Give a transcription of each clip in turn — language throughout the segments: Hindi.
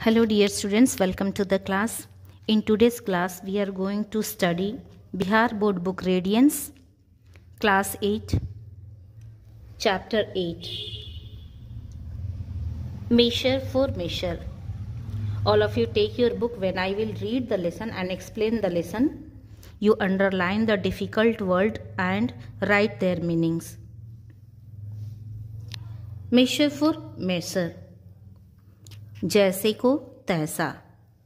Hello dear students, welcome to the class. In today's class, we are going to study Bihar Board Book Radiance, Class 8, Chapter 8. Measure for Measure. All of you take your book when I will read the lesson and explain the lesson. You underline the difficult word and write their meanings. Measure for Measure जैसे को तैसा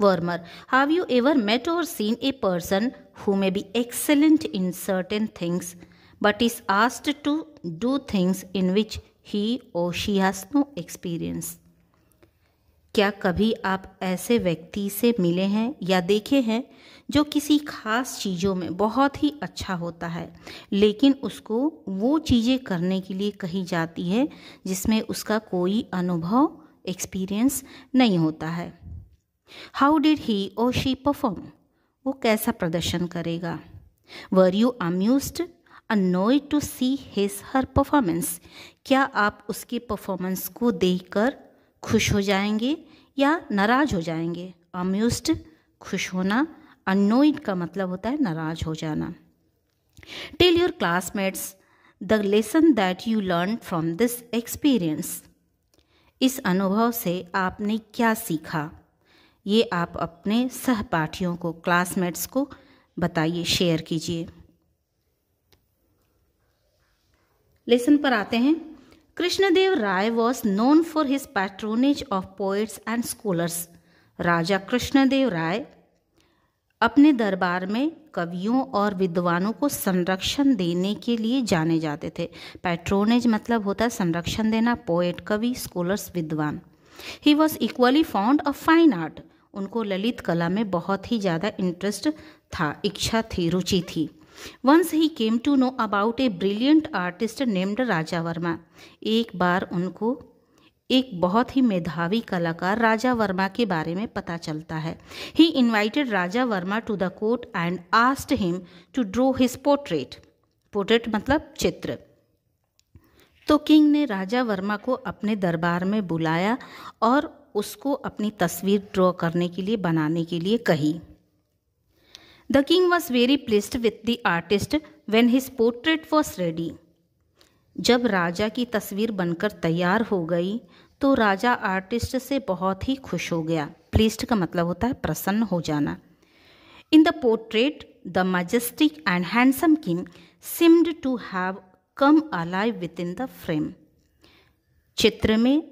वर्मर have you ever met or seen a person who may be excellent in certain things but is asked to do things in which he or she has no experience क्या कभी आप ऐसे व्यक्ति से मिले हैं या देखे हैं जो किसी खास चीज़ों में बहुत ही अच्छा होता है लेकिन उसको वो चीज़ें करने के लिए कही जाती है जिसमें उसका कोई अनुभव एक्सपीरियंस नहीं होता है हाउ डिड ही और शी परफॉर्म वो कैसा प्रदर्शन करेगा were you amused annoyed to see his her performance क्या आप उसके परफॉर्मेंस को देखकर खुश हो जाएंगे या नाराज हो जाएंगे अम्यूज खुश होना अनोइड का मतलब होता है नाराज हो जाना tell your classmates the lesson that you learn from this experience इस अनुभव से आपने क्या सीखा ये आप अपने सहपाठियों को क्लासमेट्स को बताइए शेयर कीजिए लेसन पर आते हैं Krishnadeva Raya was known for his patronage of poets and scholars राजा कृष्णदेव राय अपने दरबार में कवियों और विद्वानों को संरक्षण देने के लिए जाने जाते थे पैट्रोनेज मतलब होता है संरक्षण देना पोएट कवि स्कॉलर्स विद्वान he was equally fond of fine art उनको ललित कला में बहुत ही ज़्यादा इंटरेस्ट था इच्छा थी रुचि थी once he came to know about a brilliant artist named Raja Varma एक बार उनको एक बहुत ही मेधावी कलाकार राजा वर्मा के बारे में पता चलता है he invited Raja Varma to the court and asked him to draw his portrait portrait मतलब चित्र तो किंग ने राजा वर्मा को अपने दरबार में बुलाया और उसको अपनी तस्वीर ड्रॉ करने के लिए बनाने के लिए कही the king was very pleased with the artist when his portrait was ready जब राजा की तस्वीर बनकर तैयार हो गई तो राजा आर्टिस्ट से बहुत ही खुश हो गया प्लीस्ट का मतलब होता है प्रसन्न हो जाना in the portrait the majestic and handsome king seemed to have come alive within the frame चित्र में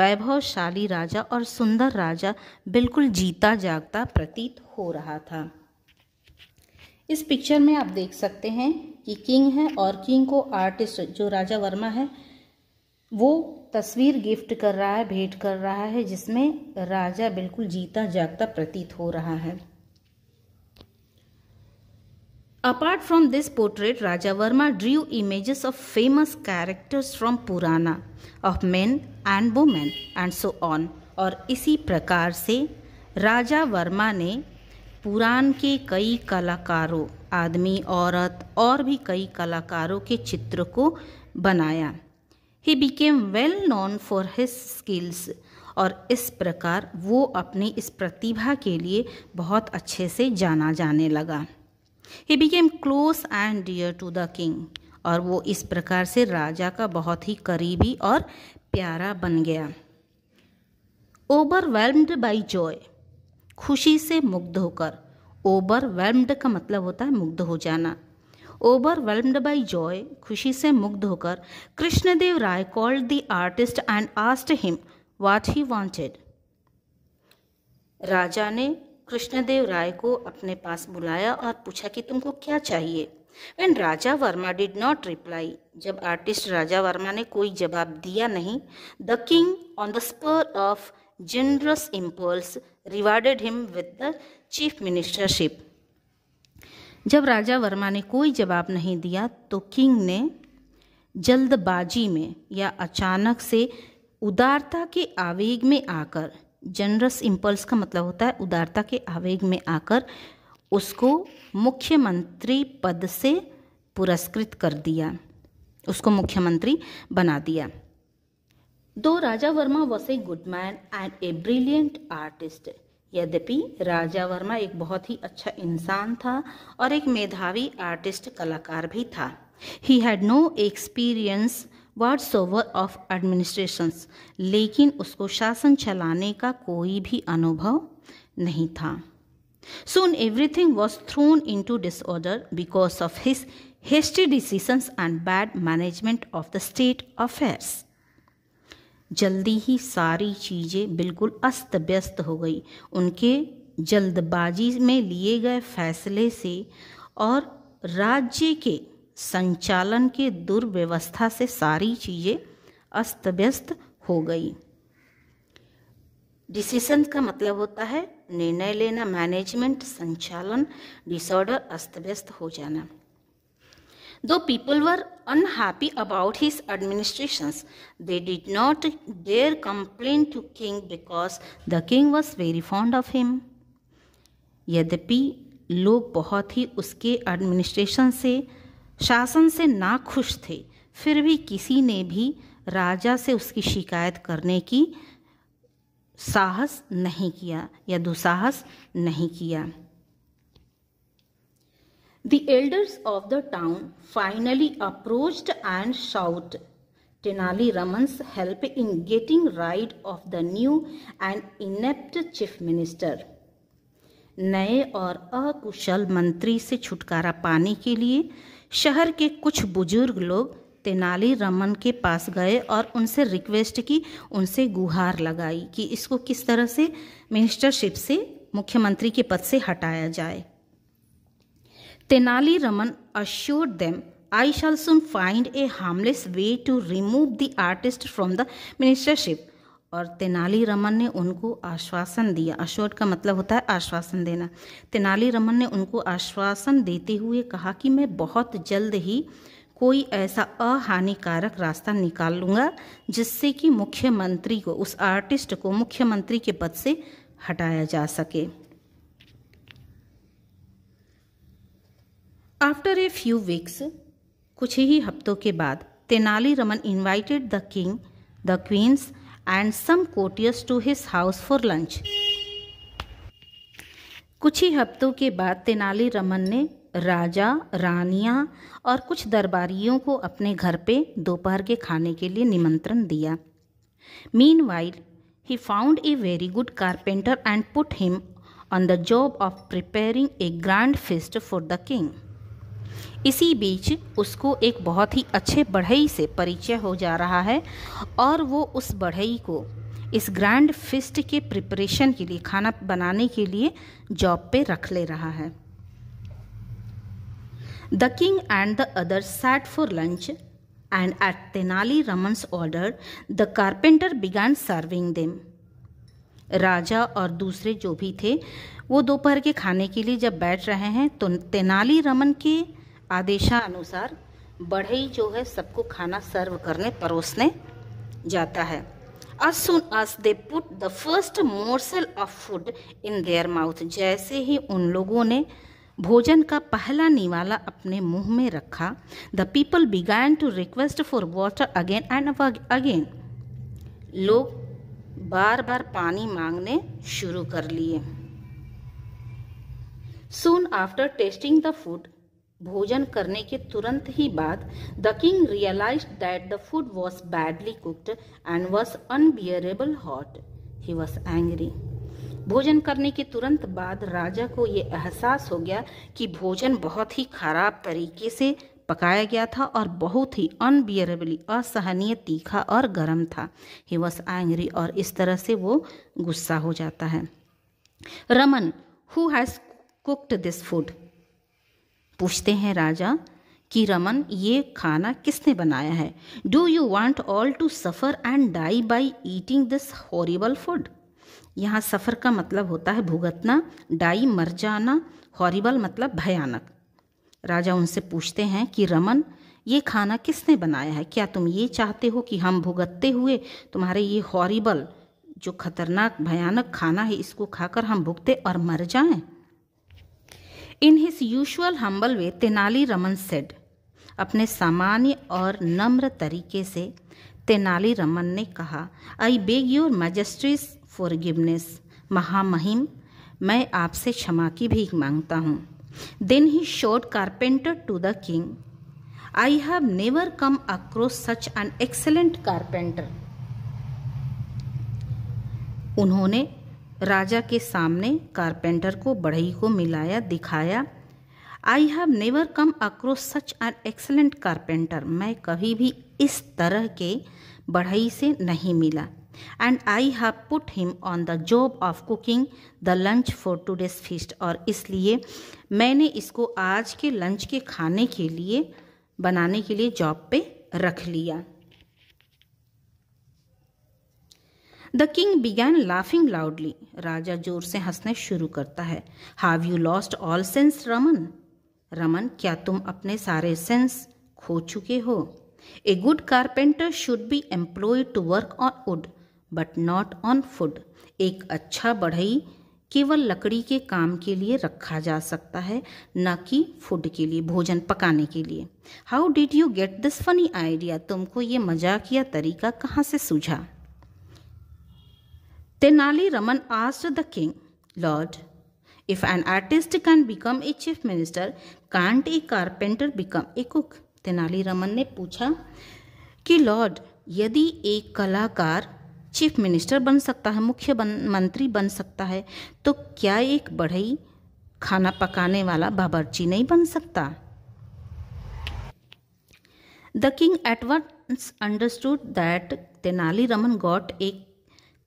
वैभवशाली राजा और सुंदर राजा बिल्कुल जीता जागता प्रतीत हो रहा था इस पिक्चर में आप देख सकते हैं कि किंग है और किंग को आर्टिस्ट जो राजा वर्मा है वो तस्वीर गिफ्ट कर रहा है भेंट कर रहा है जिसमें राजा बिल्कुल जीता जागता प्रतीत हो रहा है apart from this portrait Raja Varma drew images of famous characters from Purana of men and women and so on और इसी प्रकार से राजा वर्मा ने पुराण के कई कलाकारों आदमी औरत और भी कई कलाकारों के चित्र को बनाया he became well known for his skills और इस प्रकार वो अपनी इस प्रतिभा के लिए बहुत अच्छे से जाना जाने लगा he became close and dear to the king और वो इस प्रकार से राजा का बहुत ही करीबी और प्यारा बन गया ओवरवेल्म्ड बाई जॉय खुशी से मुग्ध होकर ओवरवेल्म्ड का मतलब होता है मुग्ध हो जाना ओवरवेल्म्ड बाई जॉय खुशी से मुग्ध होकर Krishnadeva Raya called the artist and asked him what he wanted राजा ने कृष्णदेव राय को अपने पास बुलाया और पूछा कि तुमको क्या चाहिए when Raja Varma did not reply जब आर्टिस्ट राजा वर्मा ने कोई जवाब दिया नहीं the king on the spur of generous impulse rewarded him with the chief ministership. जब राजा वर्मा ने कोई जवाब नहीं दिया तो किंग ने जल्दबाजी में या अचानक से उदारता के आवेग में आकर जनरस इम्पल्स का मतलब होता है उदारता के आवेग में आकर उसको मुख्यमंत्री पद से पुरस्कृत कर दिया उसको मुख्यमंत्री बना दिया though Raja Varma was a good man and a brilliant artist यद्यपि राजा वर्मा एक बहुत ही अच्छा इंसान था और एक मेधावी आर्टिस्ट कलाकार भी था he had no experience whatsoever of administration लेकिन उसको शासन चलाने का कोई भी अनुभव नहीं था soon everything was thrown into disorder because of his hasty decision and bad management of the state affairs जल्दी ही सारी चीज़ें बिल्कुल अस्त व्यस्त हो गई उनके जल्दबाजी में लिए गए फैसले से और राज्य के संचालन के दुर्व्यवस्था से सारी चीज़ें अस्त व्यस्त हो गई डिसीशन का मतलब होता है निर्णय लेना मैनेजमेंट संचालन डिसऑर्डर अस्त व्यस्त हो जाना Though people were unhappy about his administrations, they did not dare complain to king because the king was very fond of him. यद्यपि लोग बहुत ही उसके एडमिनिस्ट्रेशन से शासन से ना खुश थे फिर भी किसी ने भी राजा से उसकी शिकायत करने की साहस नहीं किया या दुसाहस नहीं किया The elders of the town finally approached and shouted, Tenali Raman's help in getting rid of the new and inept chief minister. नए और अकुशल मंत्री से छुटकारा पाने के लिए शहर के कुछ बुजुर्ग लोग तेनाली रमन के पास गए और उनसे रिक्वेस्ट की उनसे गुहार लगाई कि इसको किस तरह से मिनिस्टरशिप से मुख्यमंत्री के पद से हटाया जाए Tenali Raman assured them, I shall soon find a harmless way to remove the artist from the ministership. और तेनाली रमन ने उनको आश्वासन दिया अश्योर का मतलब होता है आश्वासन देना तेनाली रमन ने उनको आश्वासन देते हुए कहा कि मैं बहुत जल्द ही कोई ऐसा अहानिकारक रास्ता निकाल लूँगा जिससे कि मुख्यमंत्री को उस आर्टिस्ट को मुख्यमंत्री के पद से हटाया जा सके आफ्टर ए फ्यू वीक्स कुछ ही हफ्तों के बाद Tenali Raman invited the king the queens and some courtiers to his house for lunch कुछ ही हफ्तों के बाद तेनाली रमन ने राजा रानियां और कुछ दरबारियों को अपने घर पे दोपहर के खाने के लिए निमंत्रण दिया meanwhile he found a very good carpenter and put him on the job of preparing a grand feast for the king इसी बीच उसको एक बहुत ही अच्छे बढ़ई से परिचय हो जा रहा है और वो उस बढ़ई को इस ग्रैंड फिस्ट के प्रिपरेशन के लिए खाना बनाने के लिए जॉब पे रख ले रहा है the king and the other sat for lunch and at Tenali Raman's order the carpenter began serving them राजा और दूसरे जो भी थे वो दोपहर के खाने के लिए जब बैठ रहे हैं तो तेनाली रमन के आदेशानुसार बढ़ई जो है सबको खाना सर्व करने परोसने जाता है as soon as they put the first morsel of food in their mouth जैसे ही उन लोगों ने भोजन का पहला निवाला अपने मुंह में रखा the people began to request for water again and again लोग बार बार पानी मांगने शुरू कर लिए soon after tasting the food भोजन करने के तुरंत ही बाद the king realise that the food was badly cooked and was unbearable hot he was angry भोजन करने के तुरंत बाद राजा को ये एहसास हो गया कि भोजन बहुत ही खराब तरीके से पकाया गया था और बहुत ही अनबियरेबली असहनीय तीखा और गर्म था ही वॉज एंग्री और इस तरह से वो गुस्सा हो जाता है Raman who has cooked this food पूछते हैं राजा कि रमन ये खाना किसने बनाया है do you want all to suffer and die by eating this horrible food यहाँ सफ़र का मतलब होता है भुगतना डाई मर जाना हॉरिबल मतलब भयानक राजा उनसे पूछते हैं कि रमन ये खाना किसने बनाया है क्या तुम ये चाहते हो कि हम भुगतते हुए तुम्हारे ये हॉरिबल जो खतरनाक भयानक खाना है इसको खाकर हम भुगते और मर जाएं in his usual humble way Tenali Raman said अपने सामान्य और नम्र तरीके से तेनाली रमन ने कहा I beg your majesty's forgiveness महामहिम मैं आपसे क्षमा की भीख मांगता हूँ then he showed carpenter to the king I have never come across such an excellent carpenter उन्होंने राजा के सामने कारपेंटर को बढ़ई को मिलाया दिखाया I have never come across such an excellent carpenter मैं कभी भी इस तरह के बढ़ई से नहीं मिला and I have put him on the job of cooking the lunch for today's feast और इसलिए मैंने इसको आज के लंच के खाने के लिए बनाने के लिए जॉब पे रख लिया the king began laughing loudly राजा जोर से हंसने शुरू करता है have you lost all sense Raman Raman क्या तुम अपने सारे सेंस खो चुके हो a good carpenter should be employ to work on wood but not on food एक अच्छा बढ़ई केवल लकड़ी के काम के लिए रखा जा सकता है न कि फूड के लिए भोजन पकाने के लिए how did you get this funny idea तुमको ये मजाकिया तरीका कहाँ से सूझा Tenali Raman asked the king, Lord, if an artist can become a chief minister, can't a carpenter become a cook? Tenali Raman ने पूछा कि लॉर्ड यदि एक कलाकार चीफ मिनिस्टर बन सकता है मुख्य बन, मंत्री बन सकता है तो क्या एक बढ़ई खाना पकाने वाला बाबरची नहीं बन सकता the king at once understood that Tenali Raman got एक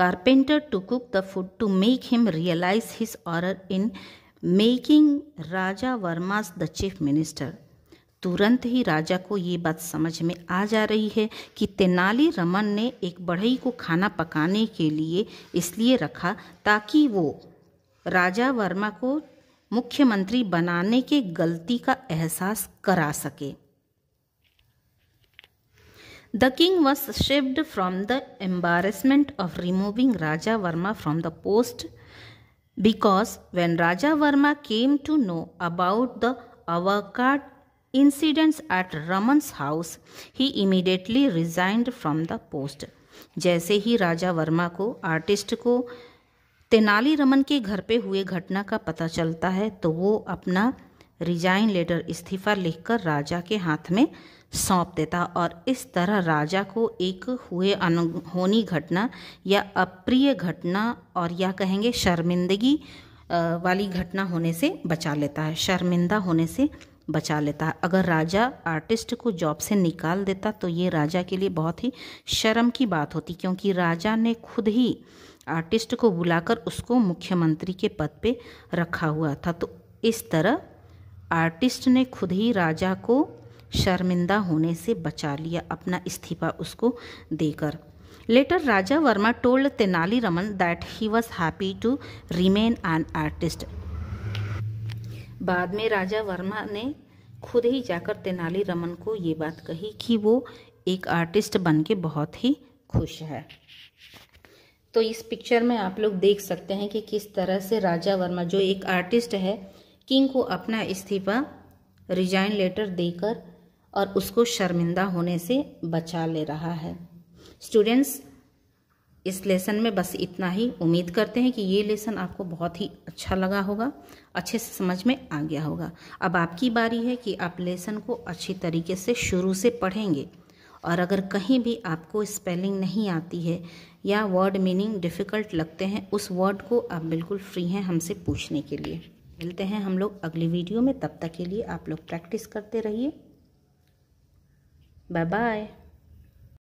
carpenter to cook the food to make him realize his error in making Raja Varmas the chief minister. तुरंत ही राजा को ये बात समझ में आ जा रही है कि तेनाली रमन ने एक बढ़ई को खाना पकाने के लिए इसलिए रखा ताकि वो राजा वर्मा को मुख्यमंत्री बनाने के गलती का एहसास करा सके the king was saved from the embarrassment of removing Raja Varma from the post because when Raja Varma came to know about the awkward incidents at Raman's house he immediately resigned from the post जैसे ही राजा वर्मा को आर्टिस्ट को तेनाली रमन के घर पे हुए घटना का पता चलता है तो वो अपना रिजाइन लेटर इस्तीफा लिखकर राजा के हाथ में सौंप देता और इस तरह राजा को एक हुए अनहोनी घटना या अप्रिय घटना और या कहेंगे शर्मिंदगी वाली घटना होने से बचा लेता है शर्मिंदा होने से बचा लेता है अगर राजा आर्टिस्ट को जॉब से निकाल देता तो ये राजा के लिए बहुत ही शर्म की बात होती क्योंकि राजा ने खुद ही आर्टिस्ट को बुलाकर उसको मुख्यमंत्री के पद पे रखा हुआ था तो इस तरह आर्टिस्ट ने खुद ही राजा को शर्मिंदा होने से बचा लिया अपना इस्तीफा उसको देकर letter Raja Varma told Tenali Raman that he was happy to remain an artist बाद में राजा वर्मा ने खुद ही जाकर तेनाली रमन को ये बात कही कि वो एक आर्टिस्ट बन के बहुत ही खुश है तो इस पिक्चर में आप लोग देख सकते हैं कि किस तरह से राजा वर्मा जो एक आर्टिस्ट है किंग को अपना इस्तीफा रिजाइन लेटर देकर और उसको शर्मिंदा होने से बचा ले रहा है स्टूडेंट्स इस लेसन में बस इतना ही उम्मीद करते हैं कि ये लेसन आपको बहुत ही अच्छा लगा होगा अच्छे से समझ में आ गया होगा अब आपकी बारी है कि आप लेसन को अच्छी तरीके से शुरू से पढ़ेंगे और अगर कहीं भी आपको स्पेलिंग नहीं आती है या वर्ड मीनिंग डिफ़िकल्ट लगते हैं उस वर्ड को आप बिल्कुल फ्री हैं हमसे पूछने के लिए मिलते हैं हम लोग अगली वीडियो में तब तक के लिए आप लोग प्रैक्टिस करते रहिए Bye bye.